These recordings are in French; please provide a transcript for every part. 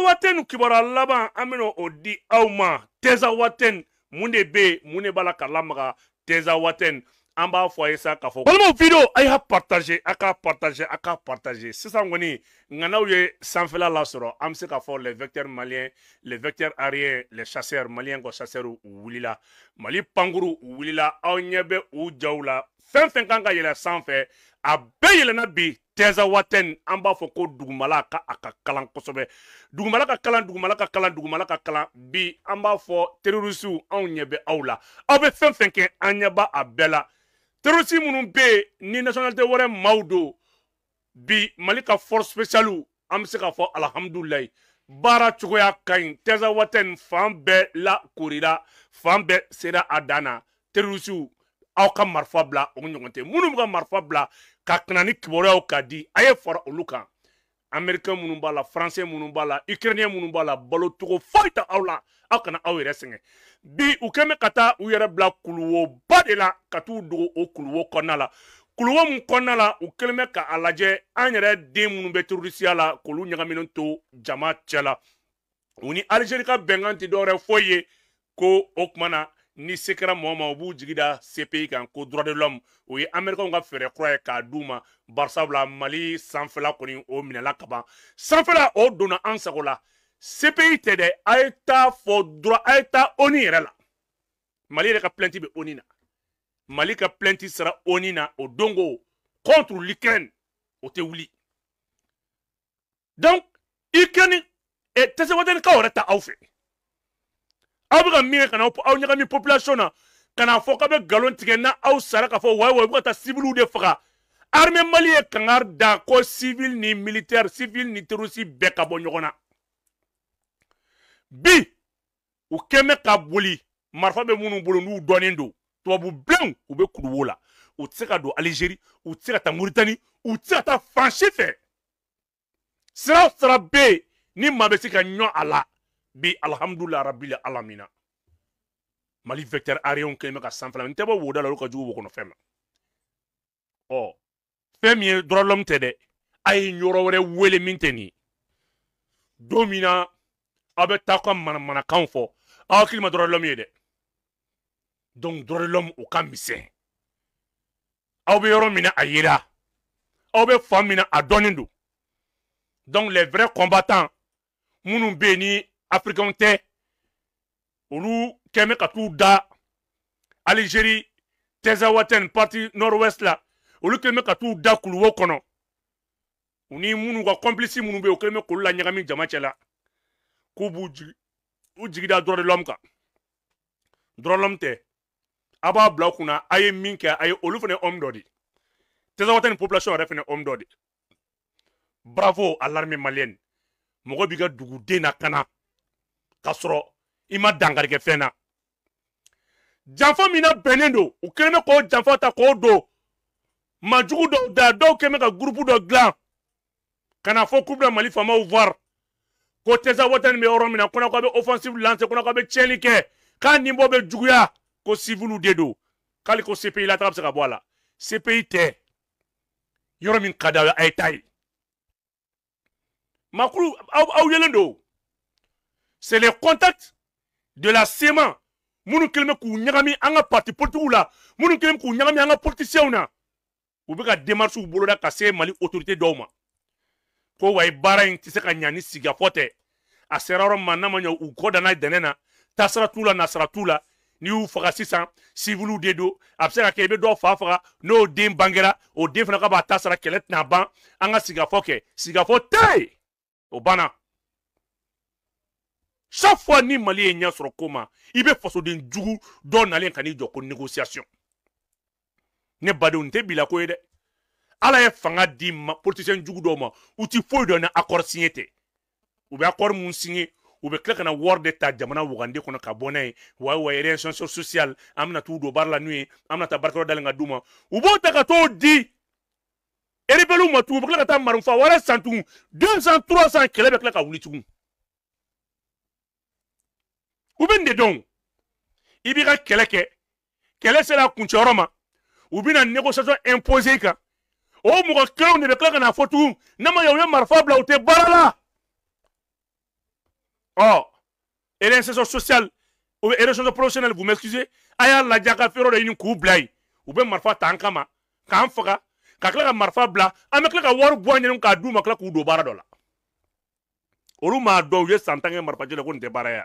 Waten kibara laban ameno odi auma teza waten ma tezawaten mun mune bɛ teza mun tezawaten sa kafo fɔ video a y'a partage aka k'a partage a c'est partage sisan kɔni nka n'aw ye sanfɛla lasɔrɔ an se k'a les vecteurs maliens les vecteurs aériens les chasseurs maliens go chasseurs wulila mali panguru wulila aw u jawla la kanga fɛn kan ka yɛlɛ sanfɛ a Tezawaten Amba b'a ko dugumala ka a kalan kosɛbɛ malaka kalan dugumala kalan bi Amba fo terrorisu la aw bɛ fɛn ni national de bi malika force specialu an bɛ se k'a bara kain baara waten fambe la kurira fambe sera adana dan marfa aw ka marifa marfa bla ka kana ni kibaruyaw ka di a ye fara olu kan amɛrikɛn minnu b'a la faransɛ minnu b'a la ukrainiyɛn minnu b'a la balocogo foyi tɛ aw la aw kana aw yɛrɛ sɛgɛn bi u kɛn bɛ ka taa u yɛrɛ bila kuluwoba de la ka t'u dogo o kuluwo kɔnɔna la kuluwo min kɔnɔna la u kelen bɛ ka a lajɛ an yɛrɛ den minnu bɛ turudisiya la k'olu ɲagaminen to jama cɛla u ni alizeri ka bɛnkan tɛ dɔwɛrɛ foyi ye ko o tuma na ni se je mɔgɔ ma u b'u jigi cpi droit de l'homme o ye amɛrikaw ka k'a d'u ma barisabula mali sanfɛla kɔni o minɛla o donna an sago la cpi tɛ dɛ a ye fɔ droit a ye oni mali yɛrɛ ka bɛ mali ka fait sera onina na o dongo contre l'ukraine o tɛ wuli donc ukraine yɛrɛ ta aw aw bɛ ka min kɛ ka na aw ɲagami population na ka na fɔ k'a bɛ nkalon tigɛ na aw sara k'a fɔ wayi wayi u bɛ ka taa civiliw de faga armée mali ye kangari da ko civil ni militaire civil ni terroriste bɛɛ ka bɔ ɲɔgɔn na bi u kɛn bɛ ka boli marifa bɛ minnu bolo n'u dɔnnen don tubabu bilenw u bɛ kuduwo la u tɛ se ka don alizeri u tɛ se ka taa moritani u tɛ se ka taa fan si fɛ sira o sira bɛ yen ni maa bɛ se ka ɲɔ a la bi alhamdulilah rabbil alamina mali vecteur aérien kelen bɛ ka san fila n tɛ bɔ woda la olu ka jugu wo kɔnɔ fɛn ma ɔ oh, fɛn min ye droit l'homme tɛ dɛ a ye yɔrɔ wɛrɛ wele min tɛ nin don min na aw bɛ taa ka manamanakan fɔ aw hakili ma droit ye dɛ donc droit o ka misɛn aw bɛ yɔrɔ min na a yera aw bɛ fan min na a dɔnnen don donc les vrais combattants minnu bɛ yen ni afirikɛnw tɛ olu kɛmɛ ka t'u da alizeri tɛzawaten parti nord-ouest la olu kɛlen bɛ ka t'u da kuluwo kɔnɔ u ni minnu ka kɔnpilisi minnu bɛ yen u kɛlen k'olu la ɲagami jama cɛla k'u b'u jigi u jigi da droit de l'homme kan droit de l'homme tɛ a b'a bila aw kunna a ye min kɛ a ye olu fana ye homme dɔ de tɛzawaten population yɛrɛ fana ye homme dɔ de bravo à l'armée malienne mɔgɔ b'i ka duguden na kana k'a ima dangari ke fena fɛn na janfa min na bɛnnen k'o janfa ta k'o do majugu do da do kɛlen ka groupe do glan kana fo fɔ de mali fama voir ko teza watani me oro mina kona ko be offensive lancer kona ko be chelike kan nimbo be ninbɔ juguya ko sivulu dedo kali ko CPI lataga bɛ se ka la CPI tɛ yɔrɔ min ka d'aw ye a ye taa yen makulu aw aw yelen c'est le contact de la sema minnu kɛlen kou k'u parti politique la là kɛlen bɛ k'u ɲagami an politiciens na Mali autorité d'oma. Kwa ko wayi baara in tɛ se ka a sera n'a ma u n'i ou si si vous de don n'o den bangera o den fana ka b'a ta sigafoke, anga sigafote ban chaque fois ni mali ye ɲɛ sɔrɔ ko ma i bɛ fasoden jugu dɔ nalen ka n'i jɔ négociation ne badenw n tɛ bila ko eh? ala e fanga di ma politisiyɛn jugu do ma u ti foyi dɔn ni accord signé tɛ Ou be accord mun signé ou be tila na wari de ta jamana wagande kɔnɔ ka bɔ n'a ye wa wa réinsertion sociale an bɛna t'u don baara la n'u amna ta bɛna taa nga douma. Ou b'o ta ka t'o di rebelle ma tugun u bɛ tila ka marou fa, wɛrɛ san tugun 200 300 kɛlɛ bɛ tila ka wuli tugun Oube n de don? Ibi ka keleke, kele se la kunche roma, oube nan negosasyon empoze ika. Ou mou ka kre oude de kleke nan fotou, nama ya ouye marfa bla ou te barala. Ou, elen se so sosyal, oube elen se so prosyonel, vou m'eskize, aya la jaka fero de yon kou blay. Oube marfa tankama, kanfaka, ka kleke marfa bla, ame kleke waru bwanyan yon kadou ma kleke ou do bara dola. Oru ma doye santange marfa jele kon te bara ya.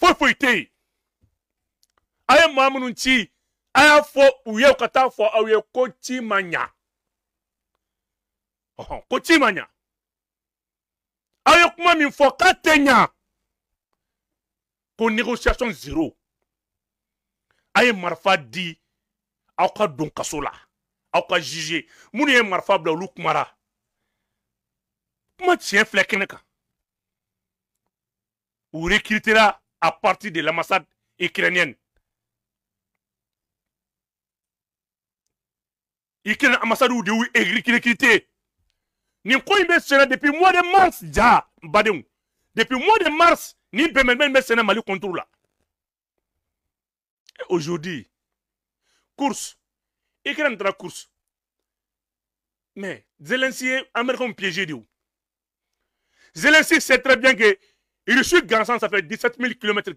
foyifoyi tɛ yen a ye maa minnu ci a y'a fɔ u ye ka taa fɔ aw ye ko ci ma ɲa ɔhɔn ko ci ma ɲa aw ye kuma min fɔ k'a tɛ ɲa ko négociation zéro a ye marifa di aw ka don kaso la aw ka juge minnu ye marifa bila olu kumara kuma tiɲɛ filɛ kɛnɛ kan u recrutera à partir de l'ambassade ukrainienne. Ukraine ambassade ou de Ni quoi il depuis mois de mars depuis le mois de mars, ni bemen ben Mali là. Aujourd'hui, course, Ukraine dans course. Mais Zelensky, Américain piégé de où Zelensky sait très bien que il suit Gansan, ça fait 17 000 km.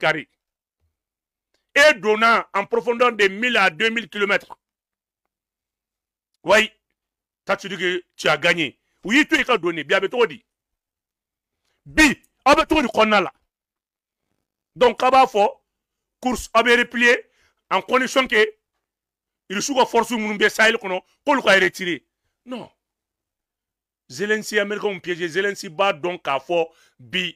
Et donnant en profondeur de 1000 à 2000 km. Oui, as tu dis que tu as gagné. Oui, tu es donné. Bien, ah, tu dit. Bi, tu dit qu'on a là. Donc, à fo, course, abe ah, replié, en condition que il la force de be sahel kono, kol ka retiré. Non. Zelensky, Américain, piégé. Zelensky bat donc à fort. Bi,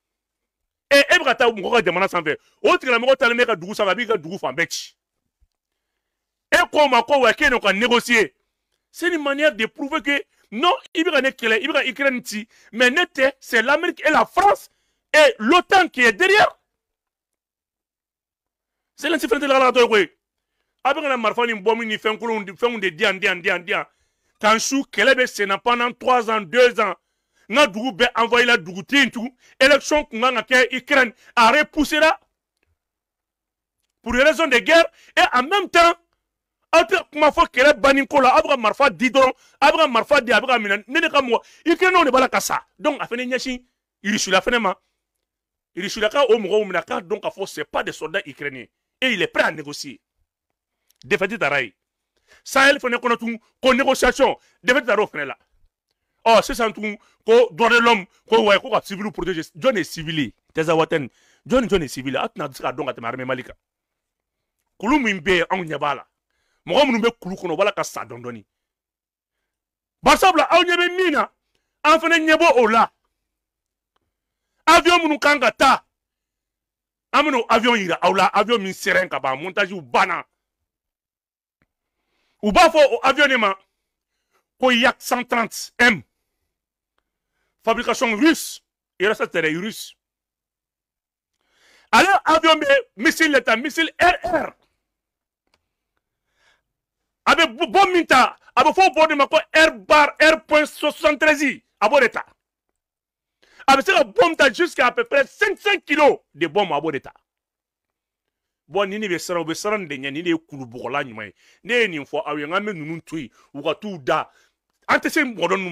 e bɛ ka taa mɔgɔ ka jamana sanfɛ o tigilamɔgɔ taalen bɛ ka dugu sanfɛ a b'i ka dugu fan bɛɛ ci e k'o ma ko wa k'e n'o ka négocier c'est une manière de prouver que non i bɛ ka ne kɛlɛ i bɛ ka Ukraine ci mais ne tɛ c'est l'Amérique et la France et l'OTAN qui est derrière zelɛnsi fɛnɛ tɛ lagalatɔ ye koyi a bɛ kana marifa ni bɔmi ni fɛnkolonw fɛnw de di yan di yan di yan di yan k'an su kɛlɛ bɛ senna pendant trois ans deux ans n ka dugu bɛɛ envoyé la dugutigi tout. tugun élection tun kan ka Ukraine a repoussera pour une raisons de guerre et en même temps aw tɛ kuma fɔ kɛlɛ banni ko la aw bɛ ka marifa di dɔrɔn aw bɛ ka marifa di a bɛ ka minɛ ne de ka mɔgɔ Ukrainiens de b'a la ka sa donc a fana ɲɛsin Russie la fana ma sur la ka o mɔgɔw minɛ k'a dɔn k'a fɔ c'est pas des soldats ukrainiens et il est prêt à négocier défaite taara yen Sahel fana kɔnɔ tun ko négociation défaite taara o fana la. Oh, c'est un truc. Droit de l'homme. Quoi, civil ou protégé. John est civil. T'es à Watan. John, John est civil. Attends, tu dit que tu as Malika. min be an ɲɛ b'a la mɔgɔ minnu bɛ kulu kɔnɔ wala ka avion minnu kan ka avion ira ola avion min ka montage b'a fɔ o avion de ma ko yak 130 m fabrication russe. et ça, c'était russe. Alors, avion missile l'État, missile RR. Avec bon minta, avec faux bon de ma R bar, R.73, à bord d'État. Avec bon bombe jusqu'à à peu près 500 kilos de bombes à bord d'État. Bon, ni de ni de ni ni ni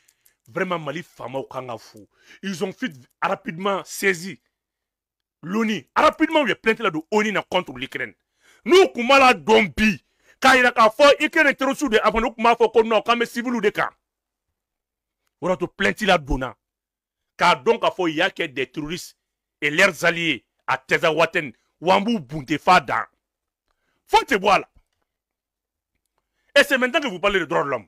Vraiment, Mali Fama Kangafu. Ils ont fait rapidement saisi l'ONI. Rapidement, il y a plainte de l'ONI contre l'Ukraine. Nous, Kumala Dombi. Quand il a un fort, il y a de avant nous, Kumala Foko, non, quand même si vous On a plainte la donna. Car donc, il y a des terroristes et leurs alliés à Tezawaten, Wambu Buntefa dans. Faut te voir là. Et c'est maintenant que vous parlez de droits de l'homme.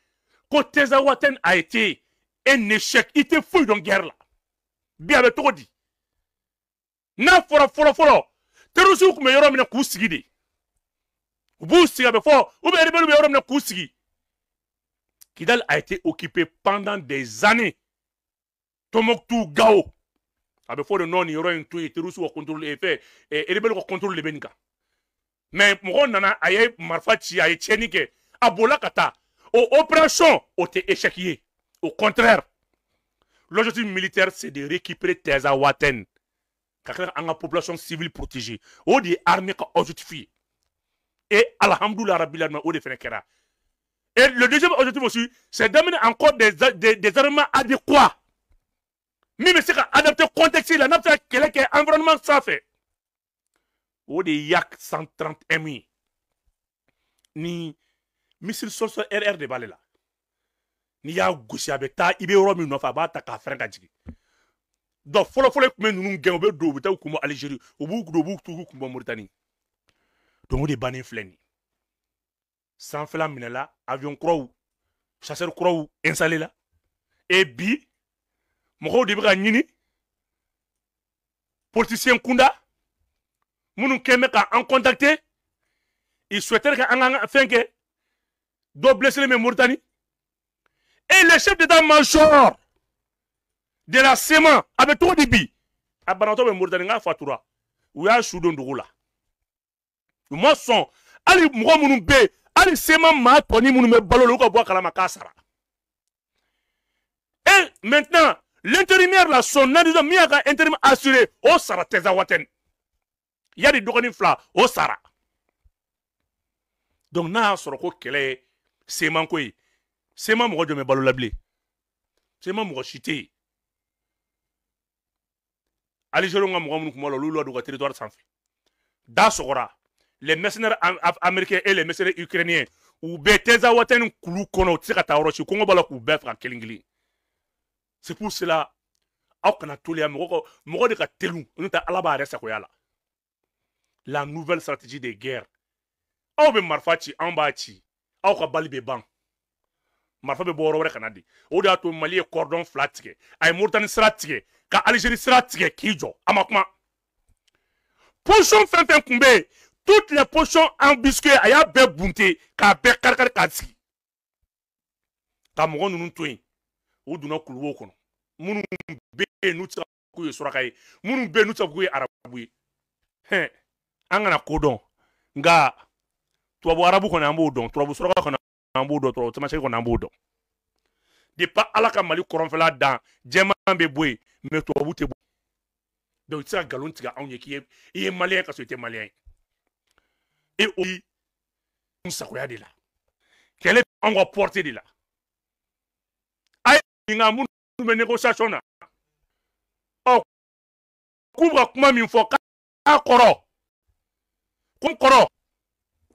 Côté Zawaten a été un échec. Il était fou dans la guerre là. Bien, dit. N'a fora fora fora. Terroristes où il yorent mina kousigi de. Bousi Il fort. Ou Kidal a été occupé pendant des années. Tomoktu Gao. Abe ah, fort de non yorent tout. tué. Terroristes le contrôle les Et rebelles les Mais mon nana aye marfa aye Chenike Abola au opérations au échequier. Au contraire, l'objectif militaire, c'est de récupérer tes awaten. Car en une population civile protégée, Au des armées qui justifie Et Alhamdoulilah, au Et le deuxième objectif aussi, c'est d'amener encore des, des, des armements adéquats. Mais c'est qu'adapter le contexte, il adapter quel l'environnement que ça fait. Ou des Yak 130 MI. Ni misiri sɔrɔsɔ rr de b'ale la n'i y'a gosi a bɛ taa i bɛ yɔrɔ min nɔfɛ a b'a ta k'a fɛrɛ ka jigin donc fɔlɔfɔlɔ tun bɛ ninnu gɛn u bɛ don u bɛ taa u kun bɔ alizeri u b'u don u b'u tugu kun bɔ moritani donc o de bannen filɛ nin ye sanfɛla minɛla avion kuraw chasseur kuraw installé la et bi mɔgɔw de bɛ ka ɲini politicien kunda minnu kɛn bɛ ka an contacter ils souhaiteraient ka an ka fɛn kɛ doit blesser mais Mauritanie. Et ah, le chef d'État major de la SEMA avec bɛ cogo billes bi? A banabaatɔ bɛ Mauritanie n'a fatura. U y'a su don dugu la. allez ma sɔn hali mɔgɔ minnu bɛ yen SEMA balo la Et maintenant l'intermédiaire là son adjoint min y'a intérim assuré au sara y a Yadi douanes flas au sara. donc n'a mon ko C'est mon roi de me balou la blé. C'est mon roi chité. Allez, je ka mɔgɔ minnu tun b'a la olu ladon ka territoire les mercenaires américains et les mercenaires ukrainiens ou bɛ tezawatɛni kulu kɔnɔ u tɛ se ka taa yɔrɔ si kɔngɔ b'a la k'u bɛɛ faga kelen c'est pour cela aw kana toliya mɔgɔ mɔgɔ de ka telu est tɛ ala b'a la la nouvelle stratégie des guerres. aw bɛ marifa en anw aw ka bali bɛ ban marifa bɛ bɔ yɔrɔ wɛrɛ ka na de o de y'a to mali ye kɔridɔn fila tigɛ a ye moritani sira tigɛ ka alizeri sira tigɛ k'i jɔ a ma kuma posiyɔn fɛn fɛn tun bɛ yen toutes les posiyɔn ambiscuées a y'a bɛɛ bunte k'a bɛɛ karikari k'a sigi ka mɔgɔ ninnu to yen u donna kuluwo kɔnɔ minnu bɛ yen n'u tɛ se ka fɔ k'u ye suraka ye minnu bɛ yen n'u tɛ se ka fɔ k'u ye arabu ye hɛn an kana ko dɔn nka. Twa wabou Arabou konan mbou don, twa wabou Sorokwa konan mbou don, twa wabou Temachay konan mbou don. De pa alaka mali kouran fela dan, jema mbe bwe, me twa wabou tebou. De wite a galon tiga aoun ye kiye, eye mali ae ka sou ite mali ae. E ou oh, yi, msakwaya dila. Kene an wapwate dila. Ay, msakwe an mbou nekosasyonan. Kou mbou akouman mfokan, a kouro. Koum kouro.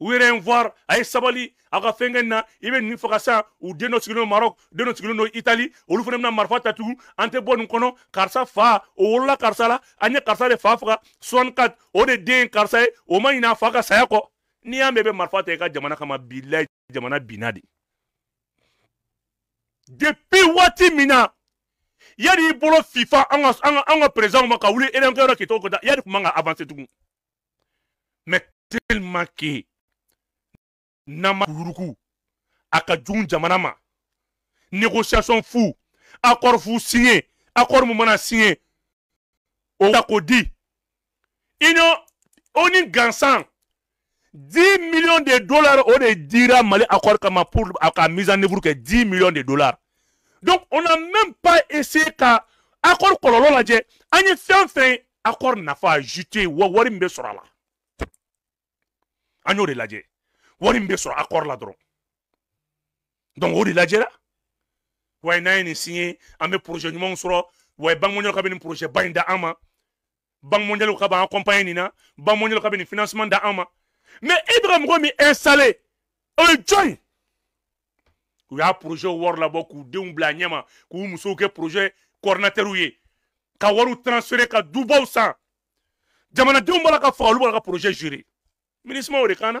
We yɛrɛ ye voir sabali Agafengena, fengena fɛnkɛ na i u Deno dɔ sigilen Deno marɔk no dɔ sigilen don itali olu fana bɛna fa o wolola Anya la anya ye karisa de fafra faga kat o de den ye karisa ye o ma ɲin'a fa y'a ka jamana kama Bilai jamana Binadi. depuis wati mina yali bolo fifa an anga anga ka an ma ka wuli élection avancer mais tellement que Nama a Aka jugu jamana négociation fu accord fu signé accord mun mana signé o k'o di Ino oni gansan 10 millions de dollars o de dira mali accord kama pour Aka mise en œuvre que 10 millions de dollars donc on n'a même pas essayé ka accord kololo lajɛ Any ye fɛn fɛn accord nafa jute wa wari mbe bɛ sɔrɔ a la wari min sɔrɔ accord la dɔrɔn donc o de lajɛra wa n'an ye nin an bɛ projet ɲumanw sɔrɔ wa banque mondiale ka bɛ nin projet ba in da an ma banque mondiale ka b'an accompagner nin na banque mondiale ka bɛ nin financement da an ma mais e bɛ ka mɔgɔ min installer o ye jɔn ye u y'a projet wari labɔ k'u denw bila a ɲɛ k'u musow kɛ projet coordinateur ye ka wariw transférer ka dubaw san jamanadenw b'a la ka faga olu b'a la ka projet gérer ministre ma o de kan na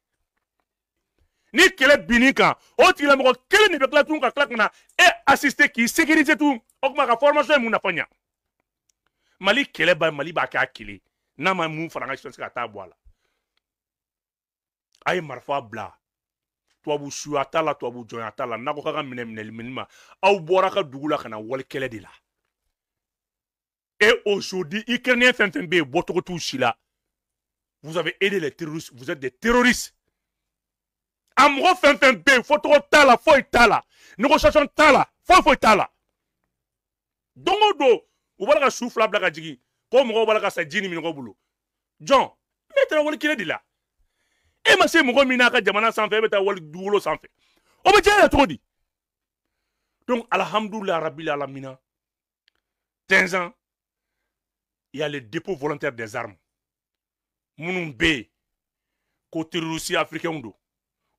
ni kɛlɛ binni kan o tigilamɔgɔ kelen de bɛ tila ka na e assiste k'i sécuriser tun o tuma ka formation ye mun nafa ɲa mali kɛlɛ ba mali b'a kɛ a kelen n'a ma mun fara an ka sɔrɔsi ka taa bɔ a la a ye marifa bila tubabu suya t'a la tubabu jɔnya t'a la ka ma aw bɔra ka dugu la ka la et aujourd'hui ukrainien fɛn fɛn bɛ la vous avez aidé les terroristes vous êtes des terroristes amro fin fin b faut trop tala faut tala nous recherchons tala faut faut itala donc on doit voilà la souffle à blagadigi comme on va la casser dini mino boulou John mais tu as voulu qu'il est là et ma c'est mon minaka jamana sans faire mais tu as voulu doulo sans faire on me dit elle trop dit donc alhamdoulilah la mina 15 ans il y a les dépôts volontaires des armes mounoum b côté russie africain ou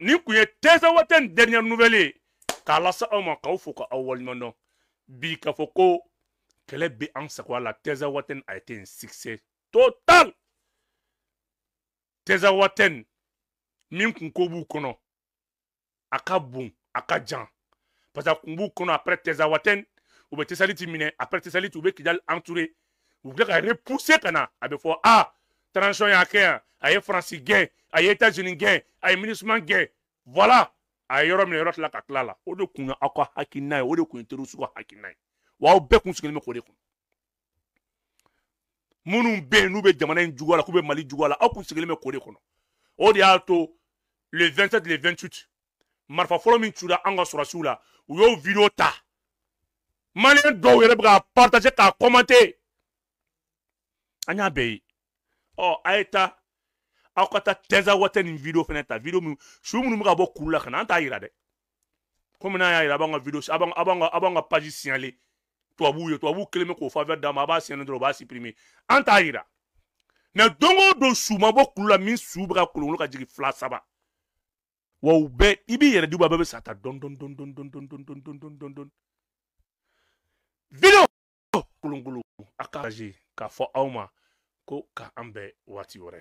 Ni kun ye tɛnse wate ni dernière nouvelle ye k'a ka bi k'a ko la tesa waten a été un succès total tɛnse waten. min kun ko b'u Aka a jan parce que kono après tɛnse wate ou u bɛ tesaliti après tesaliti entouré Ou kana à a transition y'a kɛ yan a ye faransi gɛn a ye etats-unis gɛn a ye minisman voilà a ye yɔrɔ minɛ yɔrɔ tila la o de kun ye aw ka hakilina ye o de wa aw bɛɛ kun sigilen bɛ k'o de kun minnu bɛ yen n'u bɛ la k'u bɛ mali juguya la aw kun sigilen bɛ k'o de kɔnɔ to le 27 le 28 Marfa fɔlɔ min cura an ka sɔrɔsiw la u y'o video ta maliyɛn dɔw yɛrɛ bɛ k'a partage k'a commenter an y'a ɔ a ye taa aw ka taa tɛza watɛ nin video fɛnɛ ta video min su minnu bɛ ka bɔ kuru la ka na an t'a yira dɛ komi n'a y'a yira a b'an ka video a b'an ka a b'an ka page siyɛnle tubabuw ye tubabuw kelen bɛ k'o faveur d'an ma a b'a siyɛn dɔrɔn o b'a supprimer an t'a yira mɛ don o don su ma bɔ kuru la min su bɛ ka kolonkolon ka jigin fila saba wa u bɛɛ i b'i yɛrɛ diba bɛɛ bɛ sa ta dɔn dɔn dɔn dɔn dɔn dɔn dɔn dɔn dɔn dɔn dɔn video kolonkolon a ka k'a fɔ aw ma ko ka an bɛn waati wɛrɛ